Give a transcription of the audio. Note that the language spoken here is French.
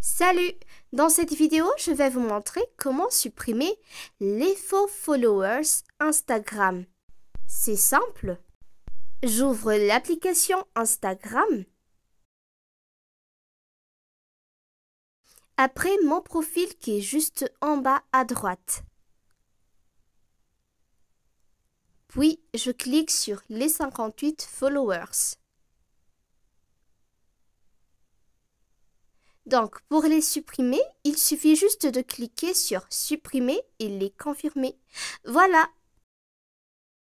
Salut Dans cette vidéo, je vais vous montrer comment supprimer les faux followers Instagram. C'est simple. J'ouvre l'application Instagram. Après mon profil qui est juste en bas à droite. Puis, je clique sur les 58 followers. Donc, pour les supprimer, il suffit juste de cliquer sur supprimer et les confirmer. Voilà,